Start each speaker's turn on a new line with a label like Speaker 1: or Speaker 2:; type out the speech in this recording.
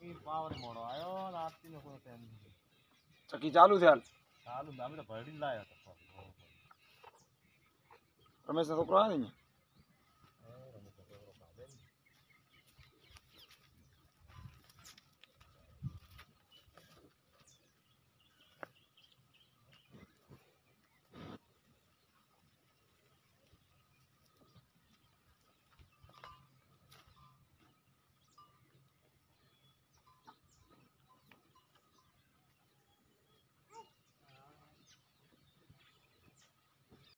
Speaker 1: ચકી power મોડો આવ્યો રાતથી નો કોઈ
Speaker 2: ચકી ચાલુ થયાલ ચાલુ
Speaker 3: અમે તો ભરી લાયો હતો
Speaker 4: રમેશ છોકરો આવે ને